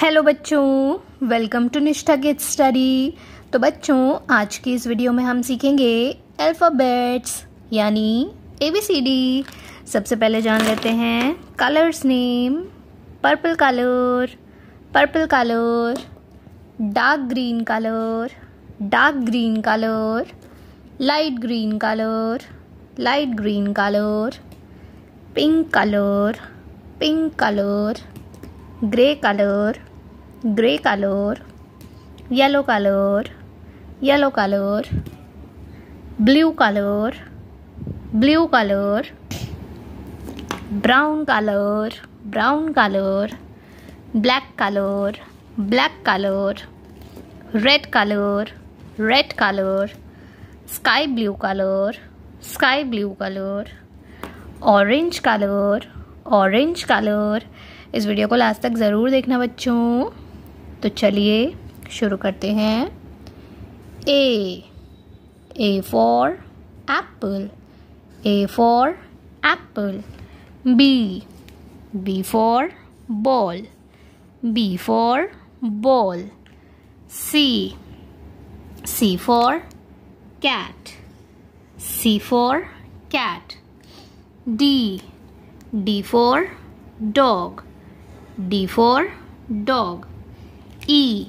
Hello बच्चों welcome to Nishtha get study तो बच्चों आज की इस वीडियो में हम सीखेंगे अल्फ़ाबेट्स यानी ए बी सी डी सबसे पहले जान लेते हैं colours name purple colour purple colour dark green colour dark green colour light green colour light green colour pink colour pink colour grey colour grey colour yellow colour yellow colour blue colour blue colour brown colour brown colour black colour black colour red colour red colour sky blue colour sky blue colour orange colour orange colour इस video को last तक ज़रूर देखना बच्चों तो चलिए शुरू करते हैं A A for apple A for apple B B for ball B for ball C C for cat C for cat D D for dog D for dog E.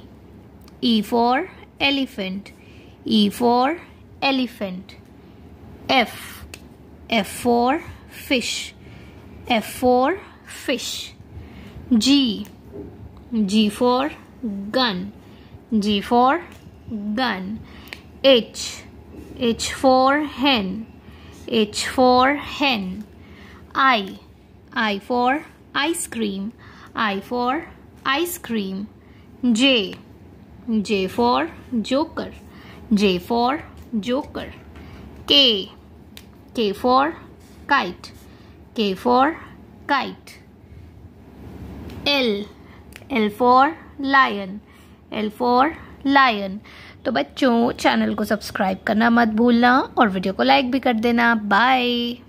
E for elephant. E for elephant. F. F for fish. F for fish. G. G for gun. G for gun. H. H for hen. H for hen. I. I for ice cream. I for ice cream. J. J for Joker. J for Joker. K. K for kite. K for kite. L. L for lion. L for lion. तो बच्चों channel को subscribe करना मत भूलना और video को like भी कर देना बाय